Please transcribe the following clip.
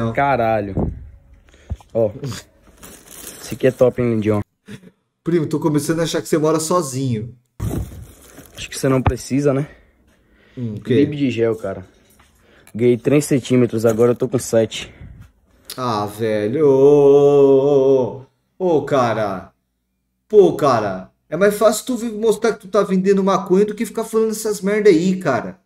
Não. Caralho. Ó. Esse aqui é top, hein, Lindion? Primo, tô começando a achar que você mora sozinho. Acho que você não precisa, né? Hum, Clipe de gel, cara. Ganhei 3 centímetros, agora eu tô com 7. Ah, velho. Ô, oh, oh, oh, cara. Pô, cara. É mais fácil tu mostrar que tu tá vendendo maconha do que ficar falando essas merda aí, cara.